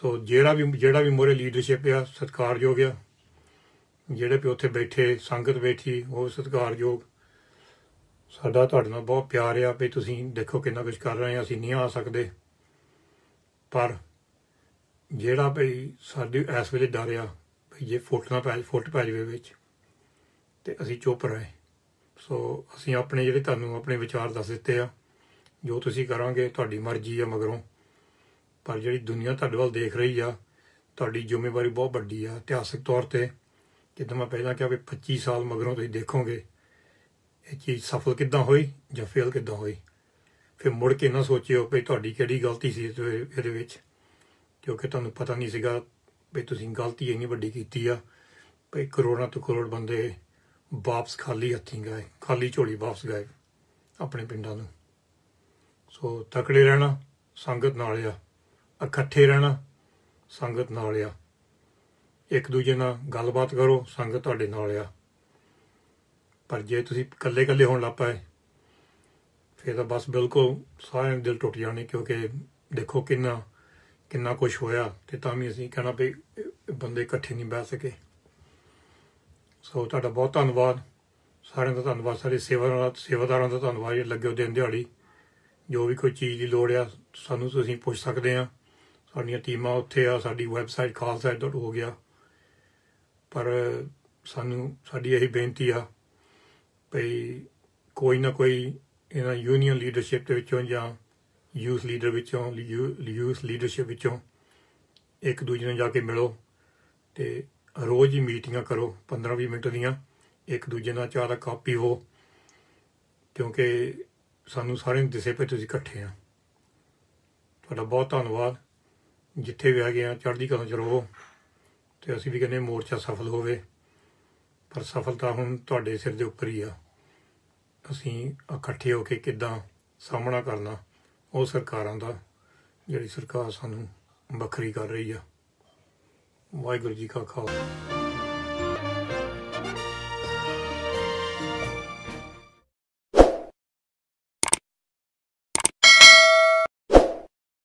ਸੋ ਜਿਹੜਾ ਵੀ ਜਿਹੜਾ ਵੀ ਮੋਰੇ ਲੀਡਰਸ਼ਿਪ ਆ ਸਤਿਕਾਰਯੋਗ ਆ ਜਿਹੜੇ ਵੀ ਉੱਥੇ ਬੈਠੇ ਸੰਗਤ ਬੈਠੀ ਉਹ ਸਤਿਕਾਰਯੋਗ ਸਾਡਾ ਤੁਹਾਡੇ ਨਾਲ ਬਹੁਤ ਪਿਆਰ ਆ ਵੀ ਤੁਸੀਂ ਦੇਖੋ ਕਿੰਨਾ ਕੁਝ ਕਰ ਰਹੇ ਆ ਅਸੀਂ ਨਹੀਂ ਆ ਸਕਦੇ ਪਰ ਜਿਹੜਾ ਭਈ ਸਾਡੇ ਇਸ ਵੇਲੇ ਡਰ ਆ ਭਈ ਜੇ ਫੁੱਟ ਨਾ ਪੈ ਫੁੱਟ ਪੈ ਜਵੇ ਵਿੱਚ ਤੇ ਅਸੀਂ ਚੁੱਪ ਰਹੇ ਸੋ ਅਸੀਂ ਆਪਣੇ ਜਿਹੜੇ ਤੁਹਾਨੂੰ ਆਪਣੇ ਵਿਚਾਰ ਦੱਸ ਦਿੱਤੇ ਆ ਜੋ ਤੁਸੀਂ ਕਰਾਂਗੇ ਤੁਹਾਡੀ ਮਰਜ਼ੀ ਆ ਮਗਰੋਂ ਪਰ ਜਿਹੜੀ ਦੁਨੀਆ ਤੁਹਾਡੇ ਵੱਲ ਦੇਖ ਰਹੀ ਆ ਤੁਹਾਡੀ ਜ਼ਿੰਮੇਵਾਰੀ ਬਹੁਤ ਵੱਡੀ ਆ ਇਤਿਹਾਸਿਕ ਤੌਰ ਤੇ ਜਿੱਦਾਂ ਮੈਂ ਪਹਿਲਾਂ ਕਿਹਾ ਵੀ 25 ਸਾਲ ਮਗਰੋਂ ਤੁਸੀਂ ਦੇਖੋਗੇ ਇਹ ਚੀਜ਼ ਸਫਲ ਕਿੱਦਾਂ ਹੋਈ ਜਾਂ ਫੇਲ ਕਿੱਦਾਂ ਹੋਈ ਫਿਰ ਮੁੜ ਕੇ ਨਾ ਸੋਚਿਓ ਕਿ ਤੁਹਾਡੀ ਕਿਹੜੀ ਗਲਤੀ ਸੀ ਇਹਦੇ ਵਿੱਚ ਕਿਉਂਕਿ ਤੁਹਾਨੂੰ ਪਤਾ ਨਹੀਂ ਸੀਗਾ ਵੀ ਤੁਸੀਂ ਗਲਤੀ ਇੰਨੀ ਵੱਡੀ ਕੀਤੀ ਆ ਵੀ ਕਰੋੜਾਂ ਤੋਂ ਕਰੋੜ ਬੰਦੇ ਵਾਪਸ ਖਾਲੀ ਹੱਥੀਂ ਗਏ ਖਾਲੀ ਝੋਲੀ ਵਾਪਸ ਗਏ ਆਪਣੇ ਪਿੰਡਾਂ ਨੂੰ ਸੋ ਤਕੜੇ ਰਹਿਣਾ ਸੰਗਤ ਨਾਲ ਆ ਇਕੱਠੇ ਰਹਿਣਾ ਸੰਗਤ ਨਾਲ ਆ ਇੱਕ ਦੂਜੇ ਨਾਲ ਗੱਲਬਾਤ ਕਰੋ ਸੰਗਤ ਤੁਹਾਡੇ ਨਾਲ ਆ ਪਰ ਜੇ ਤੁਸੀਂ ਇਕੱਲੇ-ਇਕੱਲੇ ਹੋਣ ਲੱਪਾਏ ਫਿਰ ਤਾਂ ਬਸ ਬਿਲਕੁਲ ਸਾਰਿਆਂ ਦੇ ਦਿਲ ਟੁੱਟ ਜਾਣੇ ਕਿਉਂਕਿ ਦੇਖੋ ਕਿੰਨਾ ਕਿੰਨਾ ਕੁਝ ਹੋਇਆ ਤੇ ਤਾਂ ਵੀ ਅਸੀਂ ਕਹਿਣਾ ਵੀ ਬੰਦੇ ਇਕੱਠੇ ਨਹੀਂ ਬੈ ਸਕੇ ਸੋ ਤੁਹਾਡਾ ਬਹੁਤ ਧੰਨਵਾਦ ਸਾਰਿਆਂ ਦਾ ਧੰਨਵਾਦ ਸਾਰੇ ਸੇਵਾਦਾਰਾਂ ਸੇਵਾਦਾਰਾਂ ਦਾ ਧੰਨਵਾਦ ਇਹ ਲੱਗਿਓ ਦਿਨ ਦਿਹਾੜੀ ਜੋ ਵੀ ਕੋਈ ਚੀਜ਼ ਦੀ ਲੋੜ ਆ ਸਾਨੂੰ ਤੁਸੀਂ ਪੁੱਛ ਸਕਦੇ ਆ ਸਾਡੀਆਂ ਟੀਮਾਂ ਉੱਥੇ ਆ ਸਾਡੀ ਵੈਬਸਾਈਟ khalsa.org ਹੋ ਗਿਆ ਪਰ ਸਾਨੂੰ ਸਾਡੀ ਇਹ ਬੇਨਤੀ ਆ ਭਈ ਕੋਈ ਨਾ ਕੋਈ ਇਹਨਾਂ ਯੂਨੀਅਨ ਲੀਡਰਸ਼ਿਪ ਦੇ ਵਿੱਚੋਂ ਜਾਂ ਯੂਥ ਲੀਡਰ ਵਿੱਚੋਂ ਯੂਥ ਲੀਡਰਸ਼ਿਪ ਵਿੱਚੋਂ ਇੱਕ ਦੂਜੇ ਨੂੰ ਜਾ ਕੇ ਮਿਲੋ ਤੇ ਰੋਜ਼ ਹੀ ਮੀਟਿੰਗਾਂ ਕਰੋ 15-20 ਮਿੰਟ ਦੀਆਂ ਇੱਕ ਦੂਜੇ ਨਾਲ ਚਾਹ ਦਾ ਕਾਪੀ ਹੋ ਕਿਉਂਕਿ ਸਾਨੂੰ ਸਾਰਿਆਂ ਨੂੰ ਦਿਸੇ ਪਏ ਤੁਸੀਂ ਇਕੱਠੇ ਆ ਤੁਹਾਡਾ ਬਹੁਤ ਧੰਨਵਾਦ ਜਿੱਥੇ ਵੀ ਆ ਗਏ ਆ ਚੜ੍ਹਦੀ ਕਲਾ ਚ ਰਹੋ ਤੇ ਅਸੀਂ ਵੀ ਕਹਿੰਦੇ ਮੋਰਚਾ ਸਫਲ ਹੋਵੇ ਪਰ ਸਫਲਤਾ ਹੁਣ ਤੁਹਾਡੇ ਸਿਰ ਦੇ ਉੱਪਰ ਹੀ ਆ ਤੁਸੀਂ ਇਕੱਠੇ ਹੋ ਕੇ ਕਿੱਦਾਂ ਸਾਹਮਣਾ ਕਰਨਾ ਉਹ ਸਰਕਾਰਾਂ ਦਾ ਜਿਹੜੀ ਸਰਕਾਰ ਸਾਨੂੰ ਵੱਖਰੀ ਕਰ ਰਹੀ ਆ ਵਾਹਿਗੁਰੂ ਜੀ ਕਾ ਖਾਲਸਾ